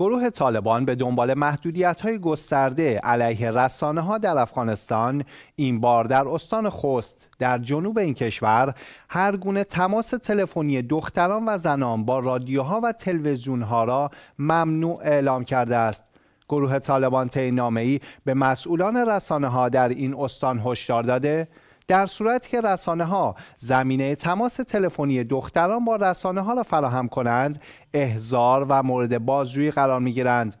گروه طالبان به دنبال محدودیت های گسترده علیه رسانه ها در افغانستان این بار در استان خوست در جنوب این کشور هر گونه تماس تلفنی دختران و زنان با رادیوها و تلویزیون ها را ممنوع اعلام کرده است گروه طالبان طی به مسئولان رسانه ها در این استان هشدار داده در صورتی که رسانه ها زمینه تماس تلفنی دختران با رسانه ها را فراهم کنند احزار و مورد بازجویی قرار می گیرند.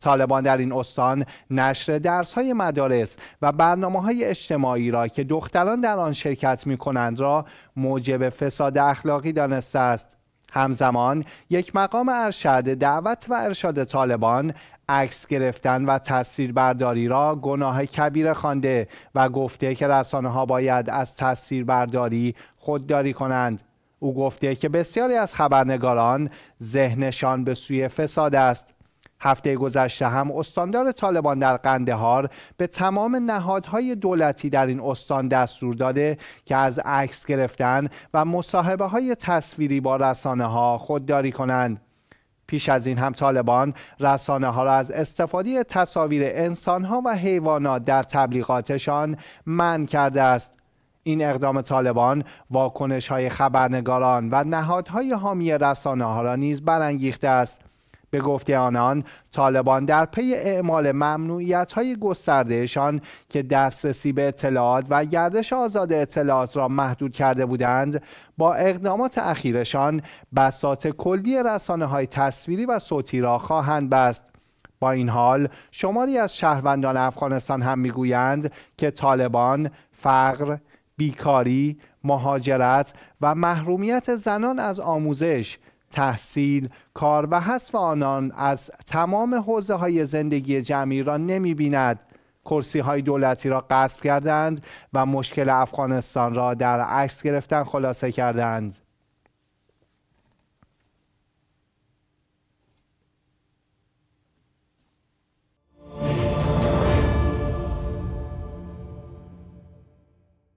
طالبان در این استان نشر درس های مدارس و برنامه های اجتماعی را که دختران در آن شرکت می کنند را موجب فساد اخلاقی دانسته است. همزمان یک مقام ارشد دعوت و ارشاد طالبان عکس گرفتن و تصویر برداری را گناه کبیر خوانده و گفته که رسانه ها باید از تصویر برداری خودداری کنند او گفته که بسیاری از خبرنگاران ذهنشان به سوی فساد است هفته گذشته هم استاندار طالبان در قندهار به تمام نهادهای دولتی در این استان دستور داده که از عکس گرفتن و مصاحبه های تصویری با رسانه ها خودداری کنند. پیش از این هم طالبان رسانه ها را از استفاده تصاویر انسان ها و حیوانات در تبلیغاتشان من کرده است. این اقدام طالبان واکنش های خبرنگاران و نهادهای حامی رسانه ها را نیز برانگیخته است. به گفته آنان طالبان در پی اعمال ممنوعیت های گستردهشان که دسترسی به اطلاعات و گردش آزاد اطلاعات را محدود کرده بودند با اقدامات اخیرشان بسات کلی رسانه های تصویری و صوتی را خواهند بست با این حال شماری از شهروندان افغانستان هم میگویند که طالبان فقر بیکاری مهاجرت و محرومیت زنان از آموزش تحصیل، کار و حذف آنان از تمام حوزه های زندگی جمعی را نمی بیند. های دولتی را قصب کردند و مشکل افغانستان را در عکس گرفتن خلاصه کردند.